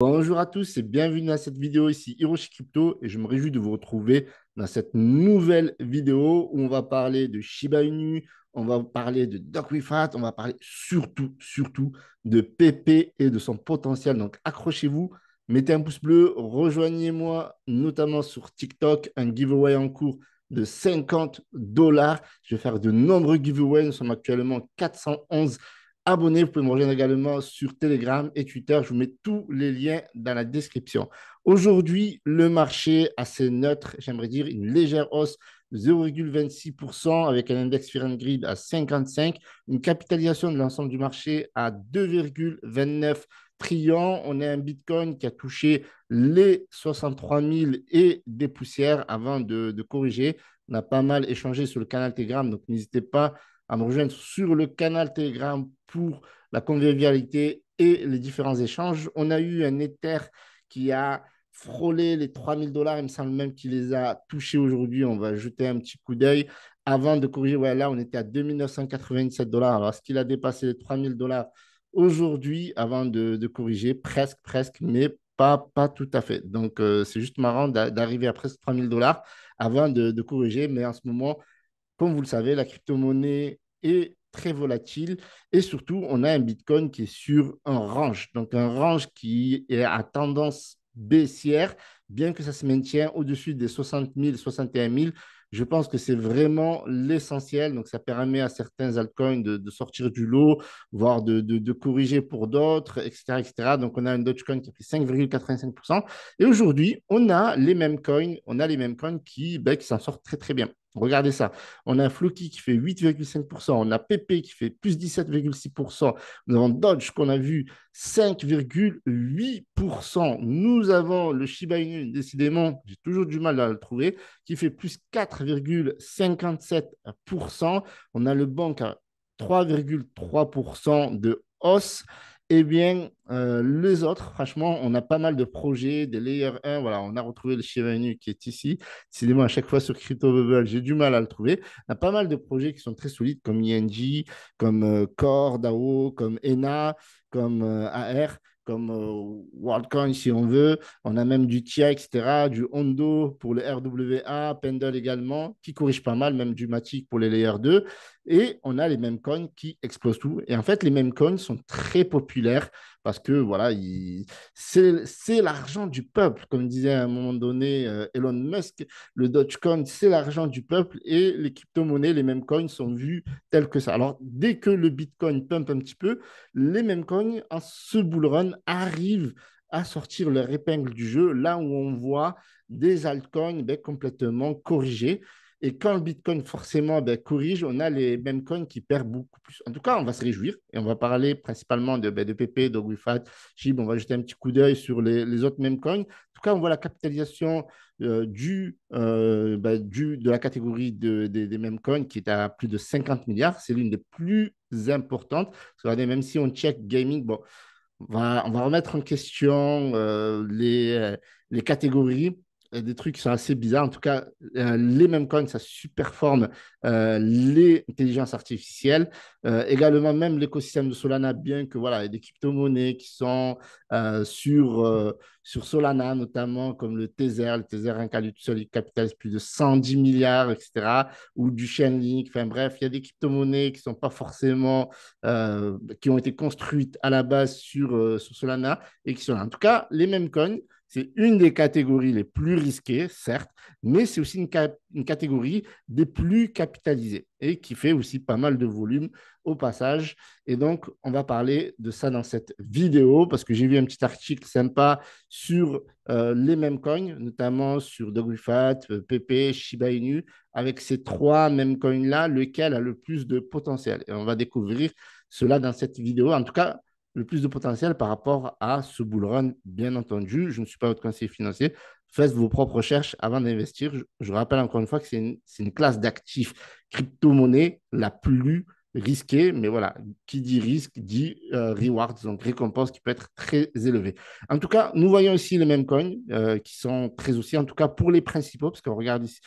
Bonjour à tous et bienvenue dans cette vidéo ici Hiroshi Crypto et je me réjouis de vous retrouver dans cette nouvelle vidéo où on va parler de Shiba Inu, on va parler de Doc WeFat, on va parler surtout, surtout de PP et de son potentiel. Donc accrochez-vous, mettez un pouce bleu, rejoignez-moi notamment sur TikTok, un giveaway en cours de 50 dollars. Je vais faire de nombreux giveaways, nous sommes actuellement 411 abonnez Vous pouvez me rejoindre également sur Telegram et Twitter. Je vous mets tous les liens dans la description. Aujourd'hui, le marché assez neutre, j'aimerais dire une légère hausse 0,26% avec un index Fear Grid à 55, une capitalisation de l'ensemble du marché à 2,29 trillions. On a un Bitcoin qui a touché les 63 000 et des poussières avant de, de corriger. On a pas mal échangé sur le canal Telegram, donc n'hésitez pas à me rejoindre sur le canal Telegram pour la convivialité et les différents échanges. On a eu un Ether qui a frôlé les 3000 dollars, il me semble même qu'il les a touchés aujourd'hui. On va jeter un petit coup d'œil. Avant de corriger, ouais, là, on était à 2997 dollars. Alors, est-ce qu'il a dépassé les 3000 dollars aujourd'hui avant de, corriger Presque, presque, mais pas, pas tout à fait. Donc, euh, c'est juste marrant d'arriver à presque 3000 dollars avant de, de corriger. Mais en ce moment, comme vous le savez, la crypto-monnaie est très volatile et surtout, on a un Bitcoin qui est sur un range, donc un range qui est à tendance baissière, bien que ça se maintienne au-dessus des 60 000, 61 000. Je pense que c'est vraiment l'essentiel. Donc, ça permet à certains altcoins de, sortir du lot, voire de, corriger pour d'autres, etc., etc. Donc, on a un Dogecoin qui a pris 5,85%. Et aujourd'hui, on a les mêmes coins, on a les mêmes coins qui, ben, qui s'en sortent très, très bien. Regardez ça. On a Floki qui fait 8,5%. On a PP qui fait plus 17,6%. Nous avons Dodge qu'on a vu 5,8%. Nous avons le Shiba Inu, décidément, j'ai toujours du mal à le trouver, qui fait plus 4,57%. On a le banque à 3,3% de hausse. Eh bien, euh, les autres, franchement, on a pas mal de projets, des Layer 1. Voilà, on a retrouvé le shiva nu qui est ici. Décidément, à chaque fois sur Crypto Bubble, j'ai du mal à le trouver. On a pas mal de projets qui sont très solides, comme ING, comme euh, Core, DAO, comme ENA, comme euh, AR, comme WorldCoin si on veut. On a même du TIA, etc., du Hondo pour le RWA, Pendle également, qui corrige pas mal, même du Matic pour les layers 2. Et on a les mêmes coins qui explosent tout. Et en fait, les mêmes coins sont très populaires parce que voilà, c'est l'argent du peuple. Comme disait à un moment donné euh, Elon Musk, le Dogecoin, c'est l'argent du peuple et les crypto-monnaies, les mêmes coins sont vus tels que ça. Alors, dès que le Bitcoin pump un petit peu, les mêmes coins, en ce bull run, arrivent à sortir leur épingle du jeu, là où on voit des altcoins ben, complètement corrigés. Et quand le Bitcoin forcément ben, corrige, on a les mêmes coins qui perdent beaucoup plus. En tout cas, on va se réjouir et on va parler principalement de, ben, de PP, de Wifat, On va jeter un petit coup d'œil sur les, autres mêmes coins. En tout cas, on voit la capitalisation euh, du, euh, ben, du, de la catégorie des mêmes coins qui est à plus de 50 milliards. C'est l'une des plus importantes. Regardez, même si on check gaming, bon, on va, remettre en question euh, les, les catégories euh, des trucs qui sont assez bizarres. En tout cas, euh, les mêmes coins, ça superforme euh, les artificielle. Euh, également, même l'écosystème de Solana, bien que voilà, il y a des crypto-monnaies qui sont sur, sur Solana, notamment comme le Tether, le Tether, un cas seul, il capitalise plus de 110 milliards, etc., ou du Chainlink. Enfin bref, il y a des crypto-monnaies qui sont pas forcément, qui ont été construites à la base sur, sur Solana et qui sont En tout cas, les mêmes coins. C'est une des catégories les plus risquées, certes, mais c'est aussi une, catégorie des plus capitalisées et qui fait aussi pas mal de volume au passage. Et donc, on va parler de ça dans cette vidéo parce que j'ai vu un petit article sympa sur euh, les mêmes coins, notamment sur Dogrifat, PP, euh, Shiba Inu, avec ces trois mêmes coins-là, lequel a le plus de potentiel. Et on va découvrir cela dans cette vidéo. En tout cas, le plus de potentiel par rapport à ce bull run, bien entendu. Je ne suis pas votre conseiller financier. Faites vos propres recherches avant d'investir. Je, rappelle encore une fois que c'est une, classe d'actifs crypto-monnaie la plus risquée, mais voilà, qui dit risque dit euh, rewards, donc récompense qui peut être très élevée. En tout cas, nous voyons ici les mêmes coins euh, qui sont très aussi, en tout cas pour les principaux, parce qu'on regarde ici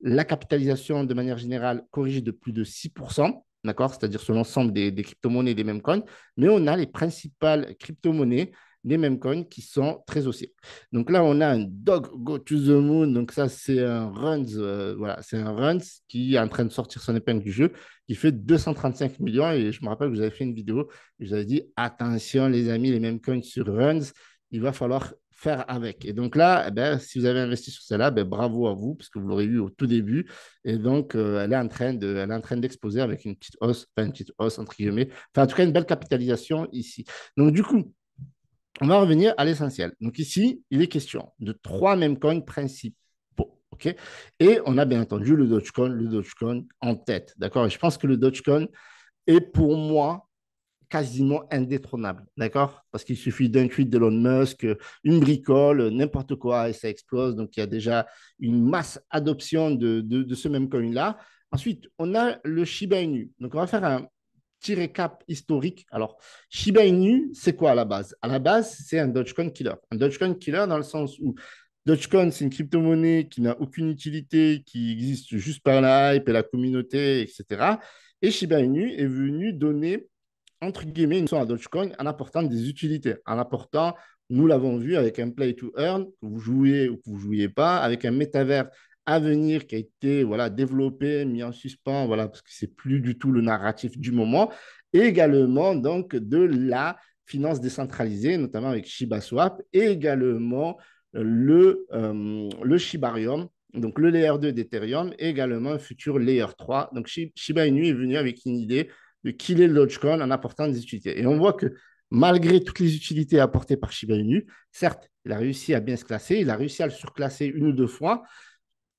la capitalisation de manière générale corrige de plus de 6% d'accord C'est-à-dire sur l'ensemble des, crypto-monnaies des mêmes coins, mais on a les principales crypto-monnaies des mêmes coins qui sont très haussiers. Donc là, on a un dog go to the moon. Donc ça, c'est un runs, euh, voilà, c'est un runs qui est en train de sortir son épingle du jeu, qui fait 235 millions. Et je me rappelle que vous avez fait une vidéo, vous avez dit attention les amis, les mêmes coins sur runs, il va falloir faire avec. Et donc là, eh ben, si vous avez investi sur celle-là, ben, bravo à vous, parce que vous l'aurez eu au tout début. Et donc, euh, elle, est en train de, elle est en train d'exposer avec une petite hausse, enfin une petite hausse entre guillemets, enfin en tout cas une belle capitalisation ici. Donc du coup, on va revenir à l'essentiel. Donc ici, il est question de trois mêmes coins principaux. ok et on a bien entendu le Dogecoin, le Dogecoin en tête. D'accord Et je pense que le Dogecoin est pour moi quasiment indétrônable, d'accord Parce qu'il suffit d'un tweet d'Elon Musk, une bricole, n'importe quoi, et ça explose. Donc, il y a déjà une masse adoption de, ce même coin-là. Ensuite, on a le Shiba Inu. Donc, on va faire un petit récap historique. Alors, Shiba Inu, c'est quoi à la base À la base, c'est un Dogecoin killer. Un Dogecoin killer dans le sens où Dogecoin, c'est une crypto-monnaie qui n'a aucune utilité, qui existe juste par la hype et la communauté, etc. Et Shiba Inu est venu donner entre guillemets, une sont à Dogecoin en apportant des utilités, en apportant, nous l'avons vu avec un play to earn, que vous jouez ou que vous ne jouiez pas, avec un métavers à venir qui a été voilà, développé, mis en suspens, voilà, parce que ce n'est plus du tout le narratif du moment, et également donc de la finance décentralisée, notamment avec ShibaSwap, et également euh, le, euh, le Shibarium, donc le layer 2 d'Ethereum, et également un futur layer 3. Donc Shiba Inu est venu avec une idée de killer le Dogecoin en apportant des utilités. Et on voit que malgré toutes les utilités apportées par Shiba Inu, certes, il a réussi à bien se classer, il a réussi à le surclasser une ou deux fois,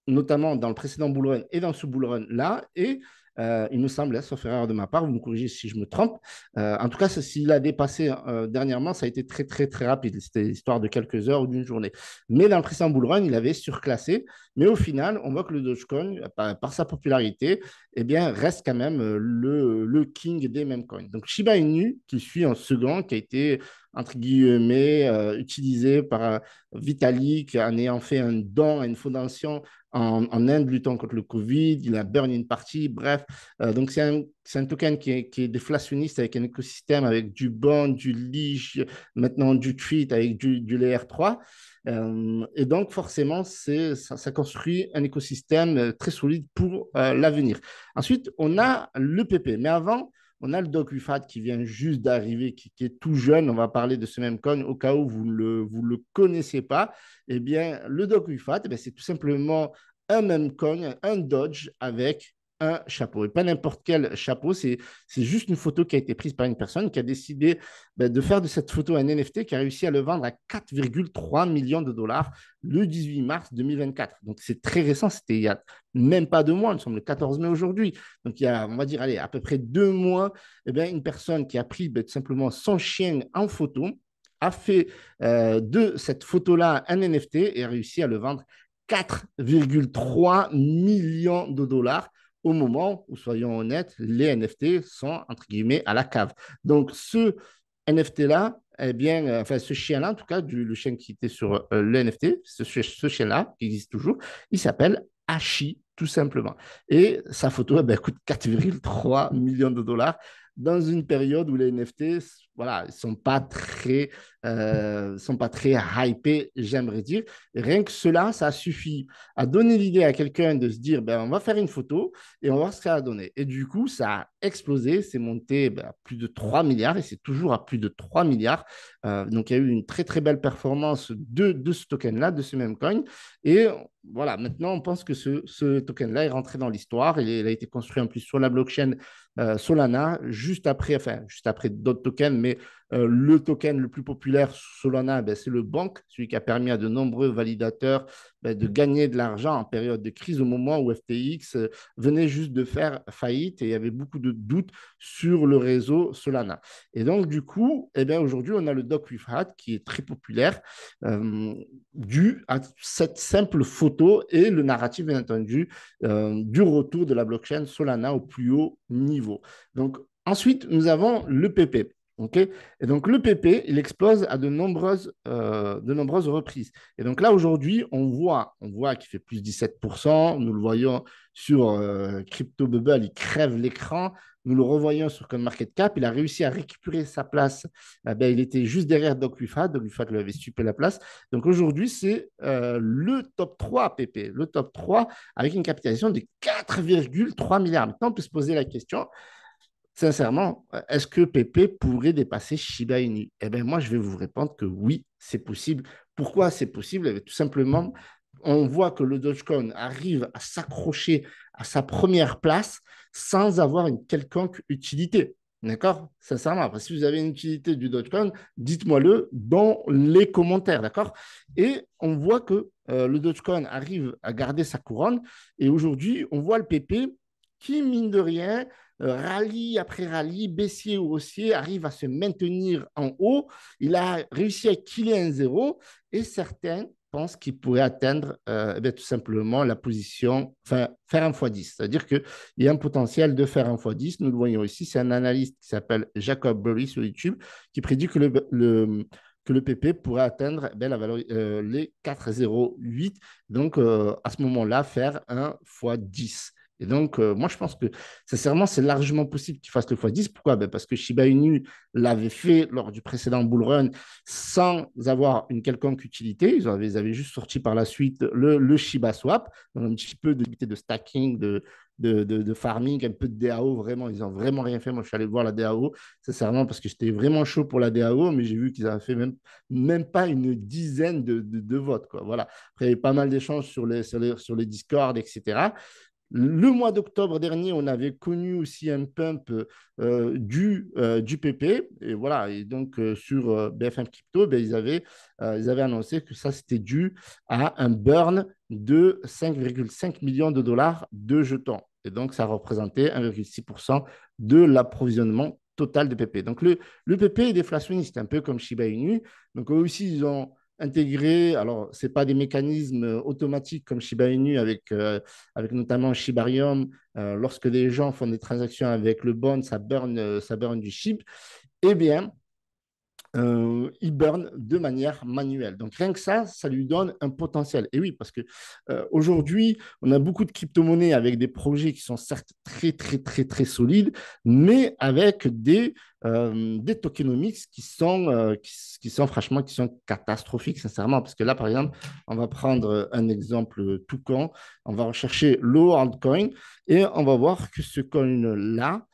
notamment dans le précédent bullrun et dans ce bullrun là, et euh, il me semblait, sauf erreur de ma part, vous me corrigez si je me trompe. Euh, en tout cas, s'il a dépassé euh, dernièrement, ça a été très, très, très rapide. C'était l'histoire de quelques heures ou d'une journée. Mais dans le précédent bull il avait surclassé. Mais au final, on voit que le Dogecoin, par, par sa popularité, eh bien, reste quand même le, le king des mêmes coins. Donc, Shiba Inu, qui suit en second, qui a été entre guillemets, euh, utilisé par euh, Vitalik en ayant fait un don à une fondation en, Inde luttant contre le Covid, il a burn une partie, bref. Euh, donc, c'est un, un, token qui est, déflationniste avec un écosystème, avec du bond, du leash, maintenant du tweet, avec du, du 3. et donc, forcément, ça, ça construit un écosystème très solide pour l'avenir. Ensuite, on a l'EPP. Mais avant, on a le Doc qui vient juste d'arriver, qui, est tout jeune. On va parler de ce même cogne au cas où vous ne le, vous le connaissez pas. Eh bien, le Doc UFAT, eh c'est tout simplement un même cogne, un Dodge avec un chapeau. Et pas n'importe quel chapeau, c'est juste une photo qui a été prise par une personne qui a décidé ben, de faire de cette photo un NFT qui a réussi à le vendre à 4,3 millions de dollars le 18 mars 2024. Donc c'est très récent, c'était il y a même pas deux mois, nous sommes le 14 mai aujourd'hui. Donc il y a, on va dire, allez, à peu près deux mois, et eh bien, une personne qui a pris ben, tout simplement son chien en photo a fait euh, de cette photo-là un NFT et a réussi à le vendre 4,3 millions de dollars au moment où, soyons honnêtes, les NFT sont, entre guillemets, à la cave. Donc, ce NFT-là, eh bien, euh, enfin, ce chien-là, en tout cas, du, le chien qui était sur euh, le NFT, ce, chien-là, qui existe toujours, il s'appelle Hachi, tout simplement. Et sa photo, elle eh ben, coûte 4,3 millions de dollars dans une période où les NFT voilà, ils sont pas très, euh, sont pas très hypés, j'aimerais dire. Rien que cela, ça suffit à donner l'idée à quelqu'un de se dire, ben, on va faire une photo et on va voir ce qu'elle a donné. Et du coup, ça a explosé, c'est monté ben, à plus de 3 milliards et c'est toujours à plus de 3 milliards. Euh, donc, il y a eu une très, très belle performance de, ce token-là, de ce même coin. Et voilà, maintenant, on pense que ce, token-là est rentré dans l'histoire. il, a été construit en plus sur la blockchain euh, Solana juste après, enfin, juste après d'autres tokens, mais euh, le token le plus populaire Solana, ben, c'est le banque, celui qui a permis à de nombreux validateurs ben, de gagner de l'argent en période de crise au moment où FTX euh, venait juste de faire faillite et il y avait beaucoup de doutes sur le réseau Solana. Et donc, du coup, eh bien, aujourd'hui, on a le Doc We've Hat qui est très populaire euh, dû à cette simple photo et le narratif, bien entendu, du retour de la blockchain Solana au plus haut niveau. Donc, ensuite, nous avons le PP et donc le PP, il explose à de nombreuses, euh, de nombreuses reprises. Et donc là, aujourd'hui, on voit, on voit qu'il fait plus de 17%. Nous le voyons sur euh, Crypto Bubble, il crève l'écran. Nous le revoyons sur CoinMarketCap. Il a réussi à récupérer sa place. Eh ben, il était juste derrière Doc Wifa. lui avait stupé la place. Donc aujourd'hui, c'est euh, le top 3 PP, le top 3 avec une capitalisation de 4,3 milliards. Maintenant, on peut se poser la question sincèrement, euh, est-ce que PP pourrait dépasser Shiba Inu Eh bien, moi, je vais vous répondre que oui, c'est possible. Pourquoi c'est possible eh ben, Tout simplement, on voit que le Dogecoin arrive à s'accrocher à sa première place sans avoir une quelconque utilité. D'accord Sincèrement, après, si vous avez une utilité du Dogecoin, dites-moi-le dans les commentaires, d'accord Et on voit que euh, le Dogecoin arrive à garder sa couronne. Et aujourd'hui, on voit le PP qui, mine de rien, rallye après rallye, baissier ou haussier, arrive à se maintenir en haut. Il a réussi à killer un zéro et certains pensent qu'il pourrait atteindre euh, eh tout simplement la position, faire un x10. C'est-à-dire qu'il y a un potentiel de faire un x10. Nous le voyons ici, c'est un analyste qui s'appelle Jacob Burry sur YouTube qui prédit que le, que le PP pourrait atteindre eh la euh, les 4,08. Donc, euh, à ce moment-là, faire un x10. Et donc, euh, moi, je pense que, sincèrement, c'est largement possible qu'ils fassent le x10. Pourquoi ben, Parce que Shiba Inu l'avait fait lors du précédent bull run sans avoir une quelconque utilité. Ils avaient, juste sorti par la suite le, Shiba Swap, un petit peu de, stacking, de, farming, un peu de DAO, vraiment, ils n'ont vraiment rien fait. Moi, je suis allé voir la DAO, sincèrement, parce que j'étais vraiment chaud pour la DAO, mais j'ai vu qu'ils n'avaient fait même, pas une dizaine de, votes. Voilà. Après, il y avait pas mal d'échanges sur les, sur sur les Discord, etc. Le mois d'octobre dernier, on avait connu aussi un pump euh, du, PP. Euh, et voilà, et donc euh, sur BFM Crypto, ben, ils, avaient, ils annoncé que ça, c'était dû à un burn de 5,5 millions de dollars de jetons. Et donc, ça représentait 1,6% de l'approvisionnement total de PP. Donc, le, le PP est déflationniste, un peu comme Shiba Inu. Donc, eux aussi, ils ont intégrer, alors ce n'est pas des mécanismes euh, automatiques comme Shiba Inu avec, euh, avec notamment Shibarium, euh, lorsque des gens font des transactions avec le bond, ça burn, ça burn du chip. eh bien, euh, il burn de manière manuelle. Donc rien que ça, ça lui donne un potentiel. Et oui, parce que euh, aujourd'hui, on a beaucoup de crypto-monnaies avec des projets qui sont certes très, très, très, très solides, mais avec des, euh, des tokenomics qui sont, qui, sont franchement qui sont catastrophiques, sincèrement. Parce que là, par exemple, on va prendre un exemple tout con. On va rechercher low Coin et on va voir que ce coin-là,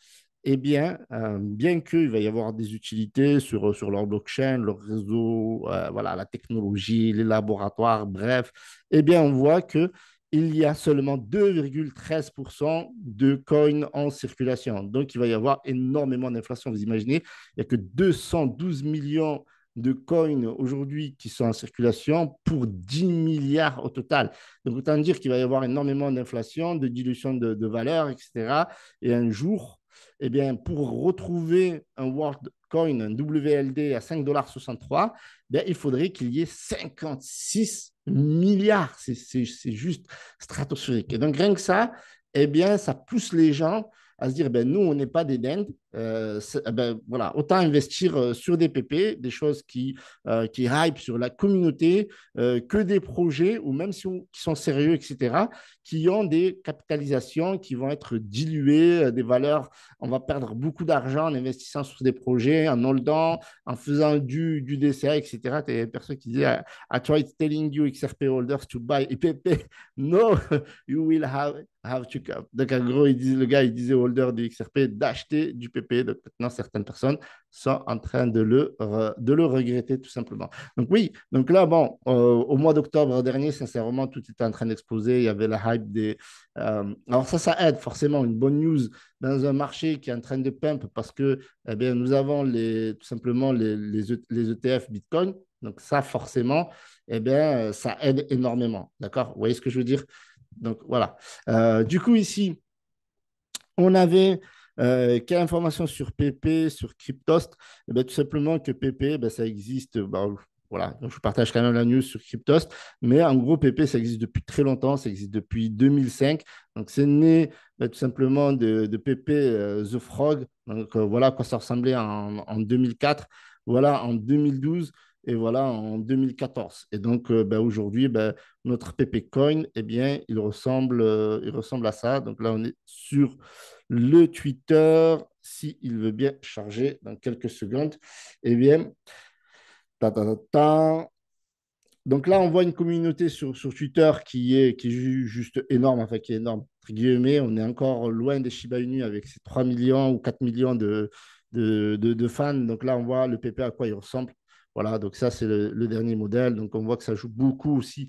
eh bien, euh, bien qu'il va y avoir des utilités sur, euh, sur leur blockchain, leur réseau, euh, voilà, la technologie, les laboratoires, bref, eh bien, on voit que il y a seulement 2,13% de coins en circulation. Donc, il va y avoir énormément d'inflation. Vous imaginez, il n'y a que 212 millions de coins aujourd'hui qui sont en circulation pour 10 milliards au total. Donc, autant dire qu'il va y avoir énormément d'inflation, de dilution de, de valeur, etc. Et un jour, eh bien, pour retrouver un WorldCoin, un WLD à 5,63$, ben, il faudrait qu'il y ait 56 milliards. C'est juste stratosphérique. donc, rien que ça, eh bien, ça pousse les gens à se dire, ben, nous, on n'est pas des dents euh, eh ben, voilà, autant investir euh, sur des PP, des choses qui, euh, qui hype sur la communauté, euh, que des projets, ou même si qui sont sérieux, etc., qui ont des capitalisations qui vont être diluées, des valeurs. On va perdre beaucoup d'argent en investissant sur des projets, en holdant, en faisant du, du DCA, etc. Il y a des personnes qui disent I tried telling you XRP holders to buy PP No, you will have, have to. Donc, en gros, le gars, il disait holder du XRP d'acheter du PP donc maintenant, certaines personnes sont en train de le, de le regretter tout simplement. Donc oui, donc là, bon, euh, au mois d'octobre dernier, sincèrement, tout était en train d'exploser. Il y avait la hype des... Euh, alors ça, ça aide forcément, une bonne news dans un marché qui est en train de pump parce que eh bien, nous avons les, tout simplement les, les, ETF e Bitcoin. Donc ça, forcément, eh bien, ça aide énormément. D'accord Vous voyez ce que je veux dire donc voilà. Euh, du coup, ici, on avait euh, quelle information sur PP, sur Cryptost eh bien, Tout simplement que PP, eh ben, ça existe. Bah, voilà, je partage quand même la news sur Cryptost, mais en gros, PP, ça existe depuis très longtemps, ça existe depuis 2005. Donc, c'est né bah, tout simplement de, PP euh, The Frog. Donc, euh, voilà à quoi ça ressemblait en 2004. Voilà, en 2012, et voilà, en 2014. Et donc, euh, ben, aujourd'hui, ben, notre PP Coin, eh bien, il ressemble, euh, il ressemble à ça. Donc là, on est sur le Twitter, si il veut bien charger dans quelques secondes. Eh bien, ta, ta, ta, ta. Donc là, on voit une communauté sur, Twitter qui est, qui est juste énorme, enfin qui est énorme, entre guillemets. On est encore loin des Shiba Inu avec ses 3 millions ou 4 millions de, de fans. Donc là, on voit le PP à quoi il ressemble. Voilà, donc ça, c'est le, dernier modèle. Donc, on voit que ça joue beaucoup aussi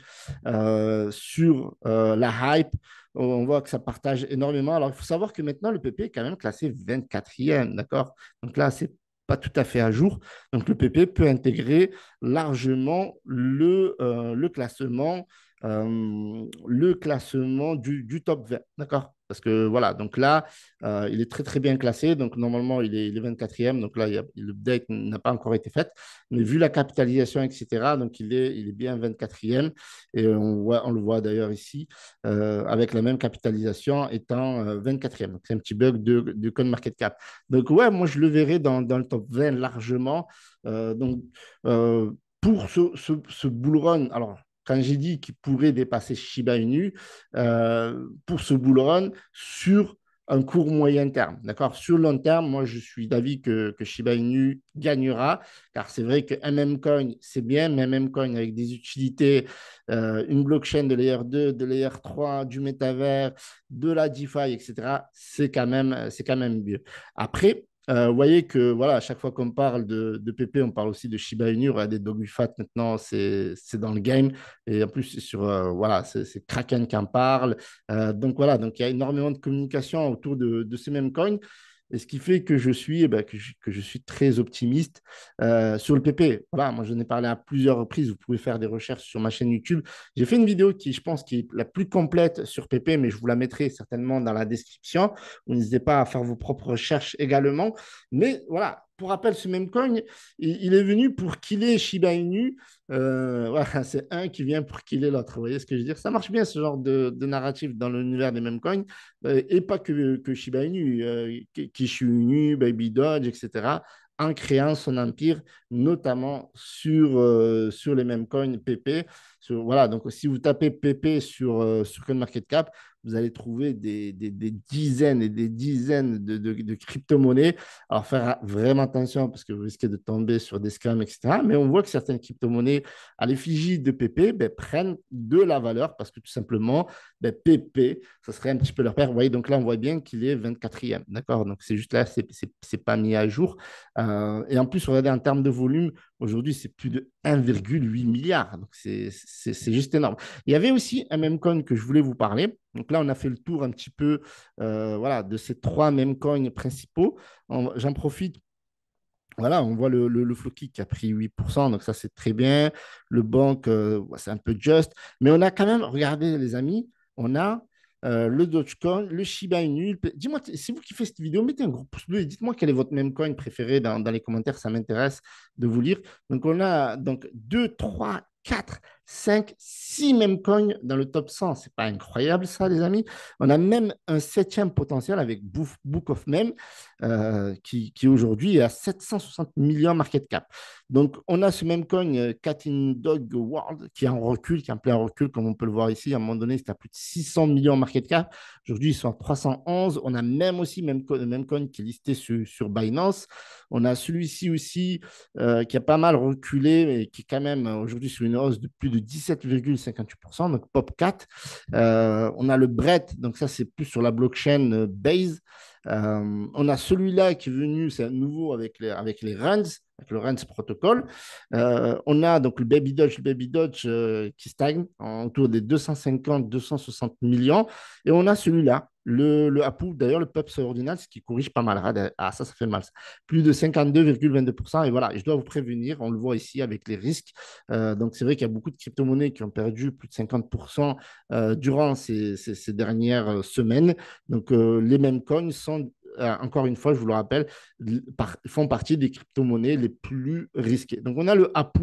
euh, sur euh, la hype. On voit que ça partage énormément. Alors, il faut savoir que maintenant, le PP est quand même classé 24e, d'accord Donc là, c'est pas tout à fait à jour. Donc, le PP peut intégrer largement le, euh, classement, le classement du top 20, d'accord parce que voilà, donc là, euh, il est très très bien classé. Donc normalement, il est, 24e. Donc là, l'update n'a pas encore été fait. Mais vu la capitalisation, etc., donc il est, il est bien 24e. Et on, voit, on le voit d'ailleurs ici, euh, avec la même capitalisation étant 24e. Euh, c'est un petit bug de, de code market cap. Donc ouais, moi je le verrai dans, le top 20 largement. donc pour ce, ce, ce bull run, alors quand j'ai dit qu'il pourrait dépasser Shiba Inu euh, pour ce bull run sur un court moyen terme. D'accord Sur long terme, moi, je suis d'avis que, que Shiba Inu gagnera, car c'est vrai que MM Coin, c'est bien, mais MM Coin avec des utilités, euh, une blockchain de layer 2, de layer 3, du métavers, de la DeFi, etc., c'est quand, même, quand même mieux. Après, euh, voyez que voilà, à chaque fois qu'on parle de, PP, on parle aussi de Shiba Inu, des Fat maintenant, c'est dans le game. Et en plus, sur euh, voilà, c'est Kraken qui en parle. Euh, donc voilà, donc il y a énormément de communication autour de, de ces mêmes coins et ce qui fait que je suis, eh ben, que, je, suis très optimiste euh, sur le PP. Voilà, moi, j'en ai parlé à plusieurs reprises. Vous pouvez faire des recherches sur ma chaîne YouTube. J'ai fait une vidéo qui, je pense, qui est la plus complète sur PP, mais je vous la mettrai certainement dans la description. N'hésitez pas à faire vos propres recherches également. Mais voilà, pour rappel, ce même coin, il, il, est venu pour killer Shiba Inu. Euh, c'est un qui vient pour killer l'autre. Vous voyez ce que je veux dire Ça marche bien, ce genre de, narratif dans l'univers des mêmes coins. Euh, et pas que, Shiba Inu, euh, Kishu Inu, Baby Dodge, etc. En créant son empire, notamment sur, euh, sur les mêmes coins PP. voilà, donc si vous tapez PP sur, sur CoinMarketCap, vous allez trouver des, dizaines et des dizaines de, crypto-monnaies. Alors, faire vraiment attention parce que vous risquez de tomber sur des scams, etc. Mais on voit que certaines crypto-monnaies à l'effigie de PP ben, prennent de la valeur parce que tout simplement, PP, ben, ça serait un petit peu leur père. Vous voyez, donc là, on voit bien qu'il est 24e. D'accord Donc, c'est juste là, c'est n'est pas mis à jour. Euh, et en plus, regardez en termes de volume, Aujourd'hui, c'est plus de 1,8 milliard. Donc, c'est juste énorme. Il y avait aussi un même coin que je voulais vous parler. Donc là, on a fait le tour un petit peu euh, voilà, de ces trois mêmes coins principaux. J'en profite voilà, on voit le, le, Floki qui a pris 8%, donc ça c'est très bien. Le bank, euh, c'est un peu juste. Mais on a quand même, regardez les amis, on a euh, le Dogecoin, le Shiba Inu. Dis-moi, c'est vous qui faites cette vidéo, mettez un gros pouce bleu et dites-moi quel est votre même coin préféré dans, les commentaires, ça m'intéresse de vous lire. Donc on a donc 2, 3, 4, 5, 6 même coins dans le top 100. C'est pas incroyable ça, les amis. On a même un septième potentiel avec Book of Mem, euh, qui, aujourd'hui est à 760 millions market cap. Donc, on a ce même coin, euh, Cat in Dog World, qui est en recul, qui est en plein recul, comme on peut le voir ici. À un moment donné, c'était à plus de 600 millions market cap. Aujourd'hui, ils sont à 311. On a même aussi même même coin qui est listé sur, Binance. On a celui-ci aussi euh, qui a pas mal reculé, mais qui est quand même aujourd'hui sur une hausse de plus de 17,58%, donc POP4. Euh, on a le BRET, donc ça c'est plus sur la blockchain euh, Base. Euh, on a celui-là qui est venu, c'est nouveau avec les, avec les avec le RANDs protocole. on a donc le Baby Dodge, le Baby Dodge qui stagne autour des 250-260 millions. Et on a celui-là le, le APU, d'ailleurs, le PEPS ce qui corrige pas mal. Ah, ça, ça fait mal. Plus de 52,22%. Et voilà, je dois vous prévenir, on le voit ici avec les risques. Euh, donc, c'est vrai qu'il y a beaucoup de crypto-monnaies qui ont perdu plus de 50% euh, durant ces, ces, dernières euh, semaines. Donc, les mêmes coins sont euh, encore une fois, je vous le rappelle, font partie des crypto-monnaies les plus risquées. Donc, on a le Apu,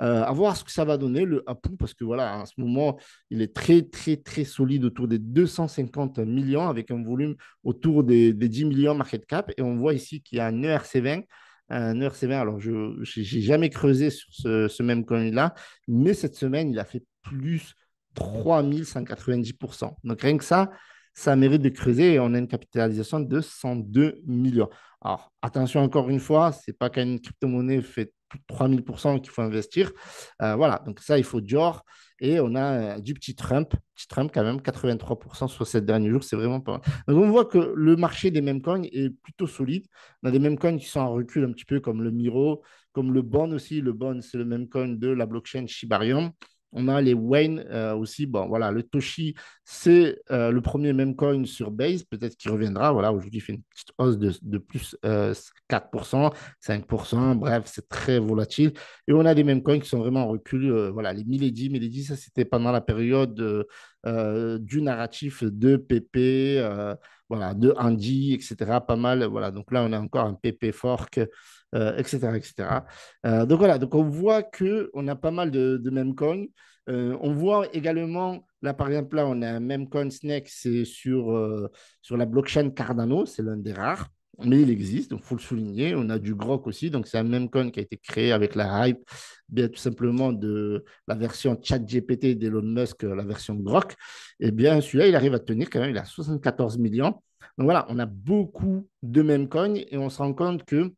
euh, à voir ce que ça va donner, le Apu, parce que voilà, en ce moment, il est très, très, très solide autour des 250 millions avec un volume autour des, 10 millions market cap. Et on voit ici qu'il y a un ERC20 un ERC20. Alors, je n'ai jamais creusé sur ce, ce même coin-là, mais cette semaine, il a fait plus 3190%. Donc, rien que ça, ça mérite de creuser et on a une capitalisation de 102 millions. Alors, attention encore une fois, ce n'est pas qu'une crypto-monnaie fait plus 3000% qu'il faut investir. Euh, voilà, donc ça, il faut Dior. Et on a euh, du petit Trump, petit Trump quand même, 83% sur ces derniers jours, c'est vraiment pas mal. Donc on voit que le marché des mêmes coins est plutôt solide. On a des mêmes coins qui sont en recul un petit peu, comme le Miro, comme le Bond aussi. Le Bond, c'est le même coin de la blockchain Shibarium. On a les Wayne euh, aussi. Bon, voilà, le Toshi, c'est euh, le premier même coin sur Base. Peut-être qu'il reviendra. Voilà, aujourd'hui, il fait une petite hausse de, plus 4%, euh, 5%. Bref, c'est très volatile. Et on a des même coins qui sont vraiment en recul. voilà, les Milady. Milady, ça, c'était pendant la période du narratif de PP, voilà, de Andy, etc. Pas mal. Voilà, donc là, on a encore un PP fork etc. Euh, etc. Euh, donc voilà, donc on voit qu'on a pas mal de, même coins. Euh, on voit également, là par exemple, là on a un même coin snack c'est sur, sur la blockchain Cardano, c'est l'un des rares, mais il existe, donc il faut le souligner. On a du Grok aussi, donc c'est un même coin qui a été créé avec la hype, bien tout simplement de la version ChatGPT d'Elon Musk, la version Grok. Et eh bien celui-là, il arrive à tenir quand même, il a 74 millions. Donc voilà, on a beaucoup de même coins et on se rend compte que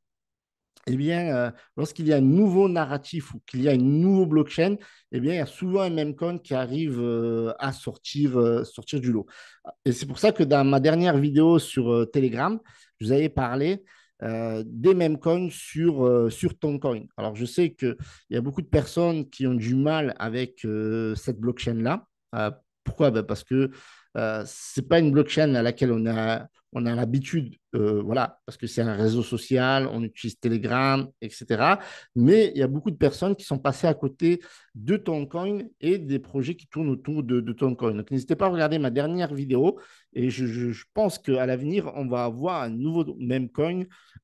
eh bien, euh, lorsqu'il y a un nouveau narratif ou qu'il y a une nouvelle blockchain, eh bien, il y a souvent un même coin qui arrive euh, à sortir, euh, sortir du lot. Et c'est pour ça que dans ma dernière vidéo sur Telegram, je vous avais parlé des mêmes coins sur, sur Toncoin. Alors, je sais qu'il y a beaucoup de personnes qui ont du mal avec cette blockchain-là. pourquoi ben, Parce que euh, c'est pas une blockchain à laquelle on a, on a l'habitude, euh, voilà, parce que c'est un réseau social, on utilise Telegram, etc. Mais il y a beaucoup de personnes qui sont passées à côté de Toncoin et des projets qui tournent autour de, de Toncoin. Donc n'hésitez pas à regarder ma dernière vidéo et je, pense qu'à l'avenir, on va avoir un nouveau même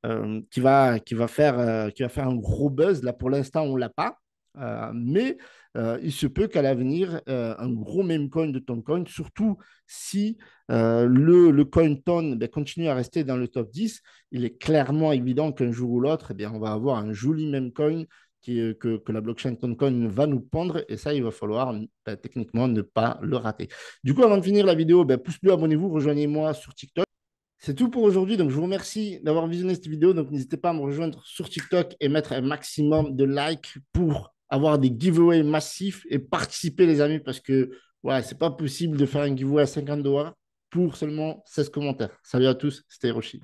euh, qui, va, qui, va faire, qui va faire un gros buzz. Là, pour l'instant, on ne l'a pas euh, mais euh, il se peut qu'à l'avenir, euh, un gros meme coin de ton coin, surtout si le, le coin ton ben, continue à rester dans le top 10, il est clairement évident qu'un jour ou l'autre, eh on va avoir un joli meme coin qui, que, que, la blockchain Toncoin va nous pendre et ça, il va falloir ben, techniquement ne pas le rater. Du coup, avant de finir la vidéo, ben, pouce bleu, abonnez-vous, rejoignez-moi sur TikTok. C'est tout pour aujourd'hui. Donc, je vous remercie d'avoir visionné cette vidéo. Donc, n'hésitez pas à me rejoindre sur TikTok et mettre un maximum de likes pour avoir des giveaways massifs et participer, les amis, parce que ce c'est pas possible de faire un giveaway à 50 dollars pour seulement 16 commentaires. Salut à tous, c'était Hiroshi.